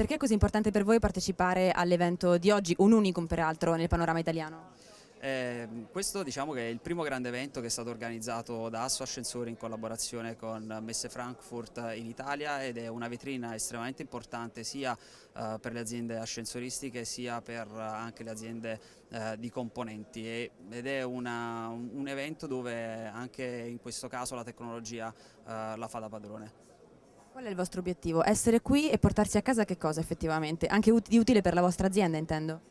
Perché è così importante per voi partecipare all'evento di oggi, un unicum peraltro nel panorama italiano? Eh, questo diciamo che è il primo grande evento che è stato organizzato da Asso Ascensori in collaborazione con Messe Frankfurt in Italia ed è una vetrina estremamente importante sia eh, per le aziende ascensoristiche sia per eh, anche le aziende eh, di componenti e, ed è una, un, un, evento dove anche in questo caso la tecnologia eh, la fa da padrone. Qual è il vostro obiettivo? Essere qui e portarsi a casa che cosa effettivamente? Anche ut di utile per la vostra azienda intendo?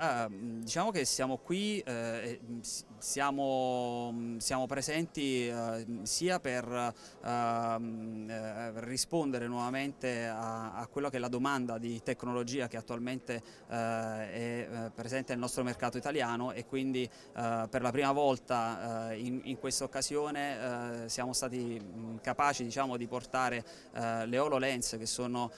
Ah, diciamo che siamo qui, eh, siamo, siamo, presenti eh, sia per ehm, eh, rispondere nuovamente a, a, quella che è la domanda di tecnologia che attualmente eh, è eh, presente nel nostro mercato italiano e quindi eh, per la prima volta in, in questa occasione siamo stati mm, capaci diciamo, di portare le HoloLens che sono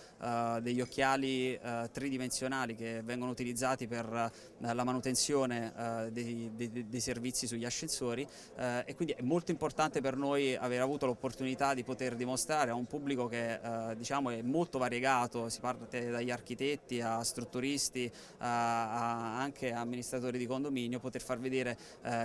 degli occhiali tridimensionali che vengono utilizzati per eh, la manutenzione eh, dei, dei, dei, servizi sugli ascensori eh, e quindi è molto importante per noi aver avuto l'opportunità di poter dimostrare a un pubblico che diciamo, è molto variegato, si parte dagli architetti a strutturisti, a, a anche amministratori di condominio, poter far vedere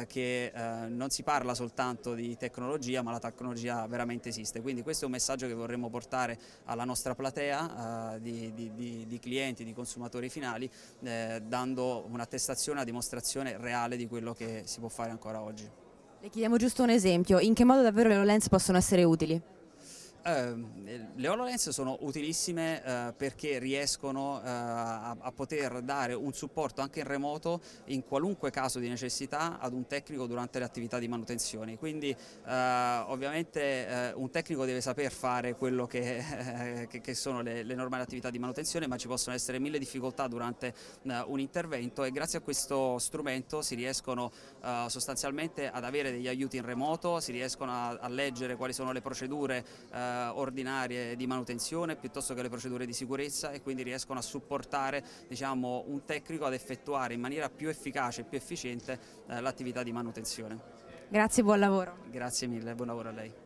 che non si parla soltanto di tecnologia ma la tecnologia veramente esiste. Quindi questo è un messaggio che vorremmo portare alla nostra platea di, di, di, di clienti, di consumatori finali, dando un'attestazione, una dimostrazione reale di quello che si può fare ancora oggi. Le chiediamo giusto un esempio, in che modo davvero le HoloLens possono essere utili? Ehm, le HoloLens sono utilissime eh, perché riescono eh, a, a, poter dare un supporto anche in remoto in qualunque caso di necessità ad un tecnico durante le attività di manutenzione. Quindi eh, ovviamente eh, un tecnico deve saper fare quello che, eh, che, che sono le, le, normali attività di manutenzione ma ci possono essere mille difficoltà durante un intervento e grazie a questo strumento si riescono sostanzialmente ad avere degli aiuti in remoto, si riescono a, a leggere quali sono le procedure eh, ordinarie di manutenzione piuttosto che le procedure di sicurezza e quindi riescono a supportare diciamo, un tecnico ad effettuare in maniera più efficace e più efficiente eh, l'attività di manutenzione. Grazie, buon lavoro. Grazie mille, buon lavoro a lei.